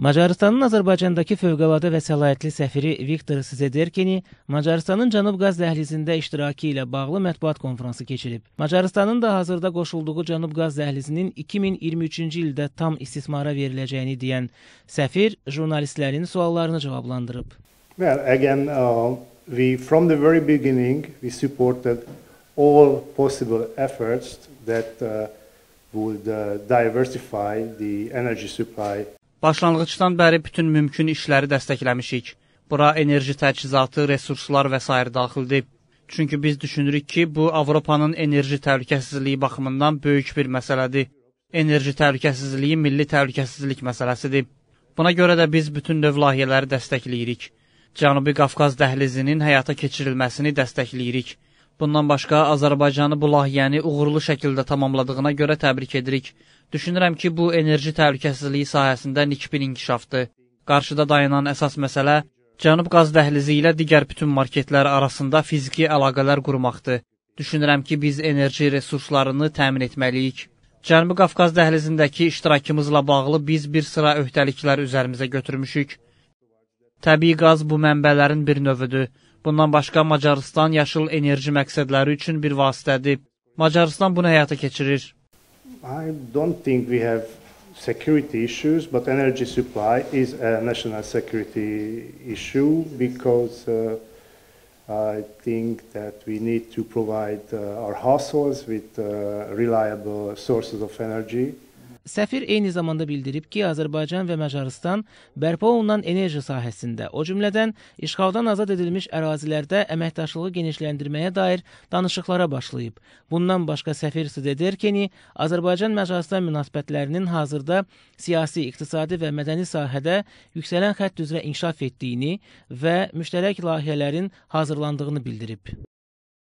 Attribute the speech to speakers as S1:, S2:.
S1: Macarıstanın Azərbaycandakı fövqəladə və səlahiyyətli səfiri Viktor Sezederkini Macarıstanın Cənub Qaz Dəhlizində iştirakı ilə bağlı mətbuat konfransı keçirib. Macarıstanın da hazırda qoşulduğu Cənub Qaz Dəhlizinin 2023-cü ildə tam istismara veriləcəyini deyən səfir jurnalistlərin suallarını cavablandırıb.
S2: Well, again, uh, we from the very beginning we supported all possible efforts that uh, would uh, diversify the energy supply
S3: Başlanğıcdan bəri bütün mümkün işləri dəstəkləmişik. Bura enerji təchizatı, resurslar və s. daxildir. Çünki biz düşünürük ki, bu Avropanın enerji təhlükəsizliyi baxımından böyük bir məsələdir. Enerji təhlükəsizliyi milli təhlükəsizlik məsələsidir. Buna görə də biz bütün növ layihələri dəstəkləyirik. Cənubi Qafqaz dəhlizinin həyata keçirilməsini dəstəkləyirik. Bundan başqa Azərbaycanı bu layihəni uğurlu şəkildə tamamladığına görə təbrik edirik. Düşünürəm ki, bu enerji təhlükəsizliyi sahəsində nikbin inkişafdır. Qarşıda dayanan əsas məsələ Cənub qaz dəhlizi ilə digər bütün marketlər arasında fiziki əlaqələr qurmaqdır. Düşünürəm ki, biz enerji resurslarını təmin etməliyik. Cənubi Qafqaz dəhlizindəki iştirakımızla bağlı biz bir sıra öhdəliklər üzərimizə götürmüşük. Təbii qaz bu mənbələrin bir növüdür. Bundan başqa Macarıstan yaşıl enerji məqsədləri üçün bir vasitədir. Macarıstan bunu həyata keçirir.
S2: I don't think we have security issues, but energy supply is a national security issue because uh, I think that we need to provide uh, our households with uh, reliable sources of energy.
S1: Səfir eyni zamanda bildirib ki, Azərbaycan və Macarıstan bərpa olunan enerji sahəsində, o cümlədən işğaldan azad edilmiş ərazilərdə əməkdaşlığı genişləndirməyə dair danışıqlara başlayıb. Bundan başqa səfir sıd edir ki, Azərbaycan-Macarıstan münasibətlərinin hazırda siyasi, iqtisadi və mədəni sahədə yüksələn xətt üzrə inkişaf etdiyini və müştərək layihələrin hazırlandığını bildirib.